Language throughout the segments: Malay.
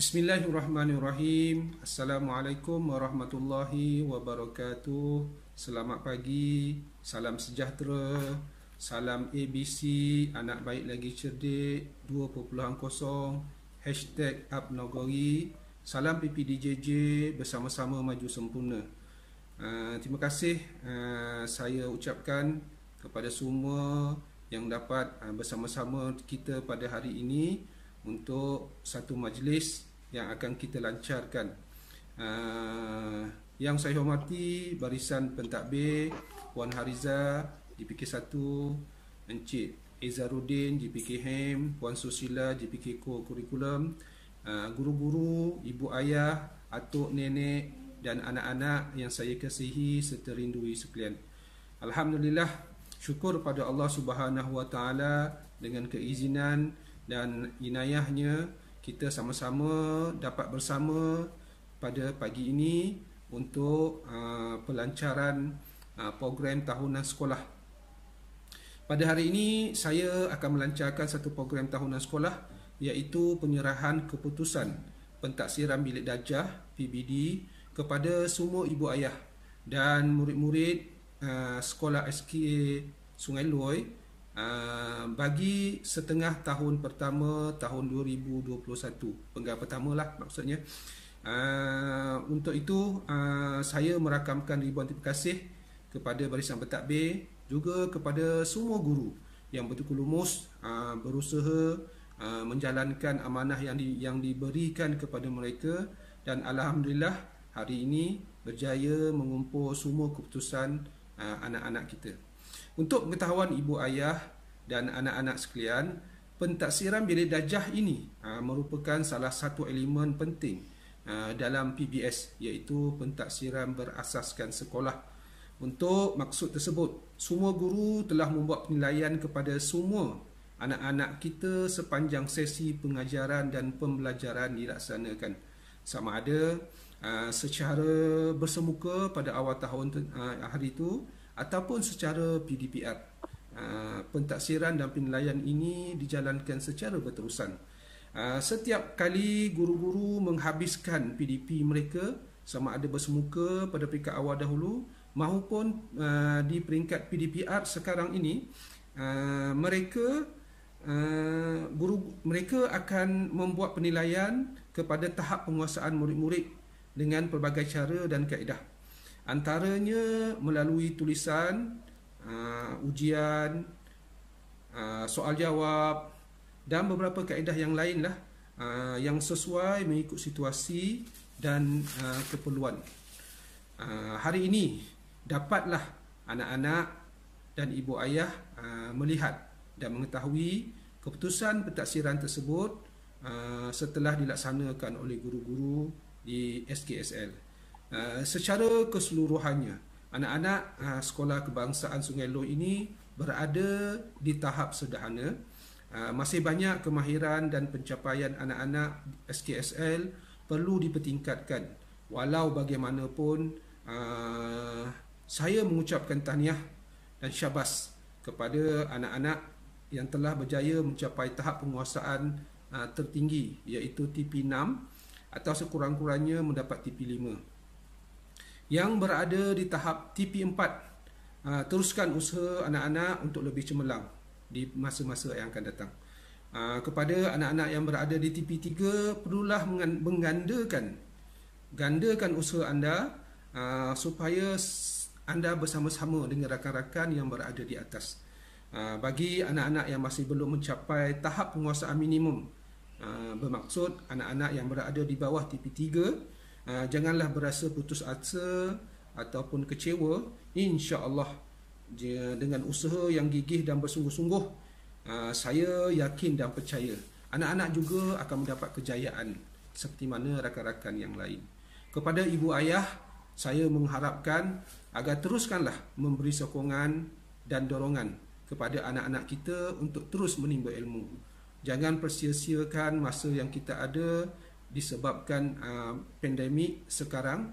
Bismillahirrahmanirrahim. Assalamualaikum warahmatullahi wabarakatuh. Selamat pagi. Salam sejahtera. Salam ABC. Anak baik lagi cerdik. 2.0. Hashtag Abnogori. Salam PPDJJ. Bersama-sama maju sempurna. Uh, terima kasih uh, saya ucapkan kepada semua yang dapat uh, bersama-sama kita pada hari ini untuk satu majlis yang akan kita lancarkan. Uh, yang saya hormati barisan pentadbir Puan Hariza DPK 1 Encik Ezarudin DPK Hem Puan Susila DPK Ko Kurikulum uh, ah, guru-guru, ibu ayah, atuk nenek dan anak-anak yang saya kasihi serta rindui sekalian. Alhamdulillah syukur pada Allah Subhanahu Wa dengan keizinan dan inayahnya kita sama-sama dapat bersama pada pagi ini untuk aa, uh, pelancaran aa, uh, program tahunan sekolah. Pada hari ini saya akan melancarkan satu program tahunan sekolah iaitu penyerahan keputusan pentaksiran bilik dajah PBD kepada semua ibu ayah dan murid-murid uh, sekolah SKA Sungai Loi Ah, bagi setengah tahun pertama tahun 2021 penggal pertama lah maksudnya uh, untuk itu uh, saya merakamkan ribuan terima kasih kepada barisan bertakbir juga kepada semua guru yang betul-betul lumus uh, berusaha uh, menjalankan amanah yang di, yang diberikan kepada mereka dan alhamdulillah hari ini berjaya mengumpul semua keputusan uh, anak-anak kita. Untuk pengetahuan ibu ayah dan anak-anak sekalian, pentaksiran bilik dajah ini aa, ah, merupakan salah satu elemen penting aa, ah, dalam PBS iaitu pentaksiran berasaskan sekolah. Untuk maksud tersebut, semua guru telah membuat penilaian kepada semua anak-anak kita sepanjang sesi pengajaran dan pembelajaran dilaksanakan. Sama ada aa, ah, secara bersemuka pada awal tahun aa, hari itu ataupun secara PDPR. Ah, pentaksiran dan penilaian ini dijalankan secara berterusan. Ah, setiap kali guru-guru menghabiskan PDP mereka sama ada bersemuka pada peringkat awal dahulu maupun ah, di peringkat PDPR sekarang ini mereka guru mereka akan membuat penilaian kepada tahap penguasaan murid-murid dengan pelbagai cara dan kaedah antaranya melalui tulisan uh, ujian, uh, soal jawab dan beberapa kaedah yang lain lah uh, ah, yang sesuai mengikut situasi dan uh, keperluan. Uh, hari ini dapatlah anak-anak dan ibu ayah uh, melihat dan mengetahui keputusan pentaksiran tersebut uh, setelah dilaksanakan oleh guru-guru di SKSL uh, secara keseluruhannya. Anak-anak ha, sekolah kebangsaan Sungai Loh ini berada di tahap sederhana. Ha, masih banyak kemahiran dan pencapaian anak-anak SKSL perlu dipertingkatkan. Walau bagaimanapun, ha, saya mengucapkan tahniah dan syabas kepada anak-anak yang telah berjaya mencapai tahap penguasaan tertinggi iaitu TP6 atau sekurang-kurangnya mendapat TP5 yang berada di tahap TP4 ah, teruskan usaha anak-anak untuk lebih cemerlang di masa-masa yang akan datang ah, kepada anak-anak yang berada di TP3 perlulah menggandakan gandakan usaha anda ah, supaya anda bersama-sama dengan rakan-rakan yang berada di atas bagi anak-anak yang masih belum mencapai tahap penguasaan minimum bermaksud anak-anak yang berada di bawah TP3 Ah, janganlah berasa putus asa ataupun kecewa insya-Allah dengan usaha yang gigih dan bersungguh-sungguh ah, saya yakin dan percaya anak-anak juga akan mendapat kejayaan seperti mana rakan-rakan yang lain kepada ibu ayah saya mengharapkan agar teruskanlah memberi sokongan dan dorongan kepada anak-anak kita untuk terus menimba ilmu jangan persia-siakan masa yang kita ada disebabkan uh, pandemik sekarang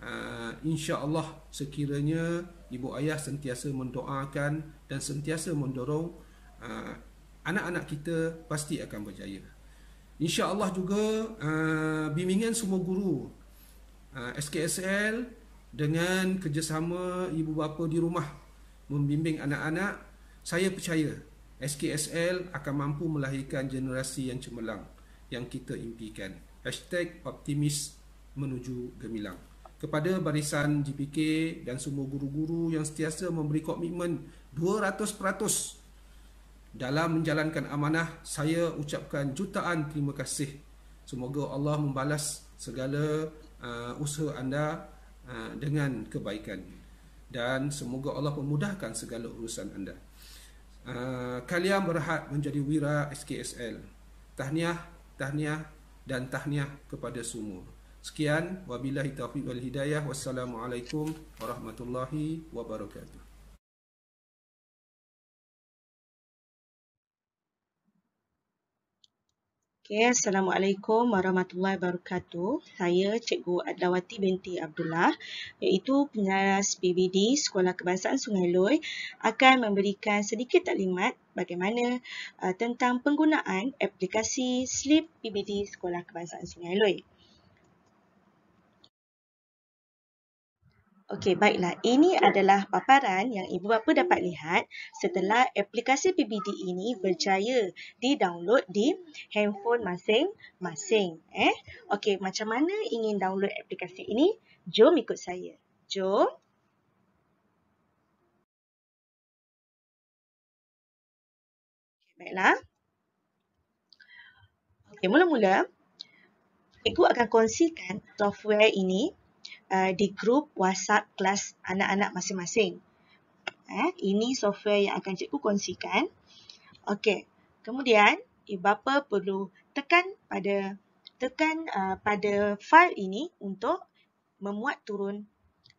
uh, Allah sekiranya ibu ayah sentiasa mendoakan dan sentiasa mendorong uh, anak-anak uh, kita pasti akan berjaya Insya Allah juga uh, bimbingan semua guru uh, SKSL dengan kerjasama ibu bapa di rumah membimbing anak-anak saya percaya SKSL akan mampu melahirkan generasi yang cemerlang yang kita impikan Hashtag optimis menuju gemilang Kepada barisan GPK dan semua guru-guru yang setiasa memberi komitmen 200% Dalam menjalankan amanah, saya ucapkan jutaan terima kasih Semoga Allah membalas segala uh, usaha anda uh, dengan kebaikan Dan semoga Allah memudahkan segala urusan anda uh, Kalian berhak menjadi wira SKSL Tahniah, tahniah, dan tahniah kepada semua. Sekian wabillahi taufiq wal hidayah wassalamualaikum warahmatullahi wabarakatuh. Okay, Assalamualaikum warahmatullahi wabarakatuh. Saya Cikgu Adlawati binti Abdullah iaitu penyelaras PBD Sekolah Kebangsaan Sungai Loi akan memberikan sedikit taklimat bagaimana uh, tentang penggunaan aplikasi SLIP PBD Sekolah Kebangsaan Sungai Loi. Okey, baiklah. Ini adalah paparan yang ibu bapa dapat lihat setelah aplikasi PBD ini berjaya di-download di handphone masing-masing. Eh, Okey, macam mana ingin download aplikasi ini? Jom ikut saya. Jom. Baiklah. Okey, mula-mula. Ibu akan kongsikan software ini Uh, di grup WhatsApp kelas anak-anak masing-masing. Eh, ini software yang akan cikgu kongsikan. Okey. Kemudian, ibu eh, bapa perlu tekan pada tekan uh, pada file ini untuk memuat turun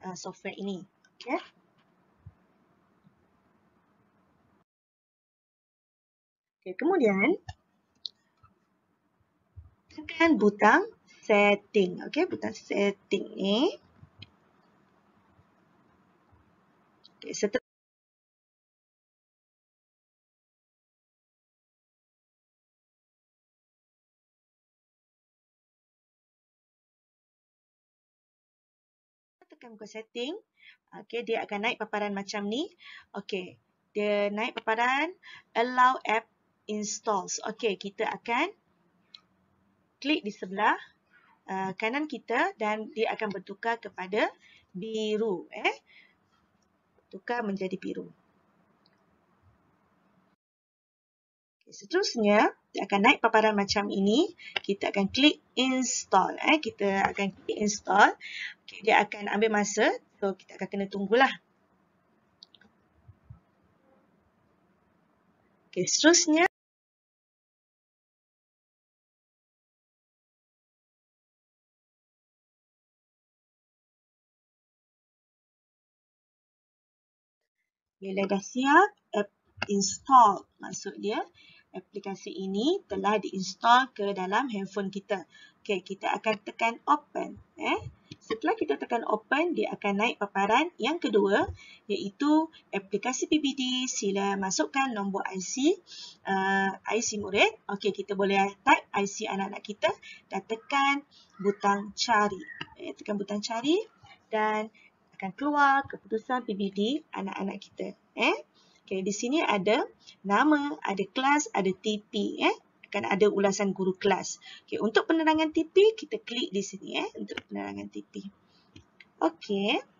uh, software ini. Okey. Okey, kemudian tekan butang setting. Okey, butang setting ni. Okey, setelah. Tekan buka setting. Okey, dia akan naik paparan macam ni. Okey, dia naik paparan. Allow app installs. Okey, kita akan klik di sebelah Uh, kanan kita dan dia akan bertukar kepada biru. Eh? Tukar menjadi biru. Seterusnya, dia akan naik paparan macam ini. Kita akan klik install. Eh? Kita akan klik install. Okay, dia akan ambil masa. So, kita akan kena tunggulah. Okay, seterusnya. Bila dah siap, install maksud dia aplikasi ini telah diinstall ke dalam handphone kita. Okey, kita akan tekan open. Eh, Setelah kita tekan open, dia akan naik paparan yang kedua iaitu aplikasi PBD. Sila masukkan nombor IC, uh, eh, IC murid. Okey, kita boleh type IC anak-anak kita dan tekan butang cari. Eh, tekan butang cari dan akan keluar keputusan PBD anak-anak kita. Eh? Okay, di sini ada nama, ada kelas, ada TP. Eh? Akan ada ulasan guru kelas. Okay, untuk penerangan TP, kita klik di sini. Eh? Untuk penerangan TP. Okey.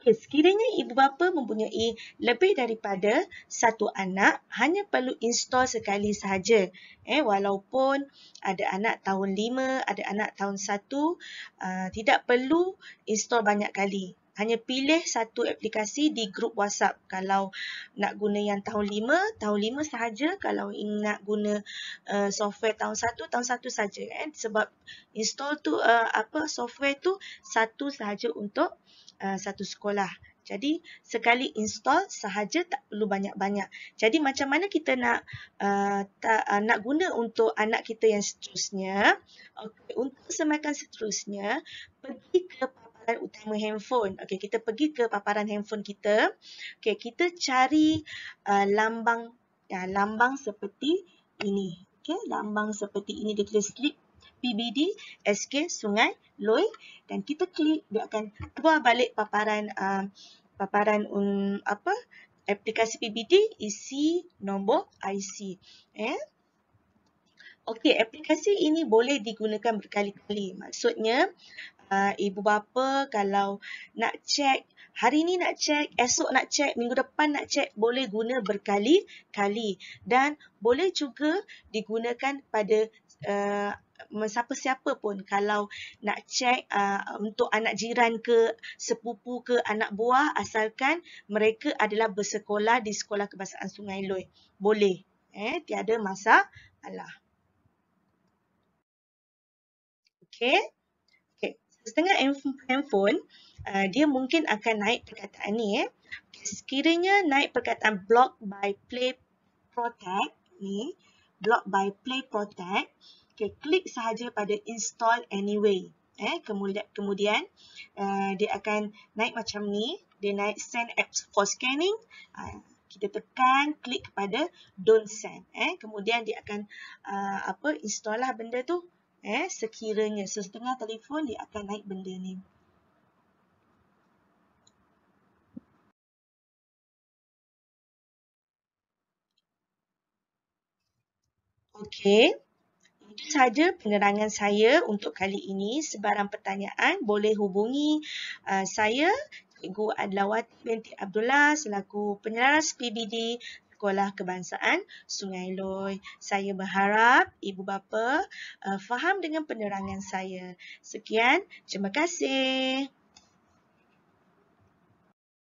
Okey, sekiranya ibu bapa mempunyai lebih daripada satu anak, hanya perlu install sekali sahaja. Eh, walaupun ada anak tahun lima, ada anak tahun satu, uh, tidak perlu install banyak kali hanya pilih satu aplikasi di grup WhatsApp. Kalau nak guna yang tahun 5, tahun 5 sahaja. Kalau nak guna uh, software tahun 1, tahun 1 sahaja. Kan? Sebab install tu uh, apa software tu satu sahaja untuk uh, satu sekolah. Jadi sekali install sahaja tak perlu banyak-banyak. Jadi macam mana kita nak uh, tak, uh, nak guna untuk anak kita yang seterusnya? Okay, untuk semakan seterusnya, pergi ke paparan utama handphone. Okey, kita pergi ke paparan handphone kita. Okey, kita cari uh, lambang ya, lambang seperti ini. Okey, lambang seperti ini dia tulis klik PBD SK Sungai Loi dan kita klik dia akan keluar balik paparan uh, paparan un, um, apa aplikasi PBD isi e nombor IC eh Okey, aplikasi ini boleh digunakan berkali-kali. Maksudnya, uh, ibu bapa kalau nak check hari ni nak cek esok nak cek minggu depan nak cek boleh guna berkali-kali dan boleh juga digunakan pada uh, siapa-siapa pun kalau nak cek uh, ah, untuk anak jiran ke sepupu ke anak buah asalkan mereka adalah bersekolah di sekolah kebangsaan Sungai Loi boleh eh tiada masalah okey setengah handphone uh, dia mungkin akan naik perkataan ni eh. Okay, sekiranya naik perkataan block by play protect ni, block by play protect, okay, klik sahaja pada install anyway. Eh, kemudian kemudian uh, dia akan naik macam ni, dia naik send apps for scanning. Uh, kita tekan klik kepada don't send eh kemudian dia akan uh, apa install lah benda tu Eh, sekiranya sesetengah telefon dia akan naik benda ni. Okey. Itu sahaja penerangan saya untuk kali ini. Sebarang pertanyaan boleh hubungi uh, saya Cikgu Adlawati binti Abdullah selaku penyelaras PBD Sekolah Kebangsaan Sungai Loi. Saya berharap ibu bapa uh, faham dengan penerangan saya. Sekian, terima kasih.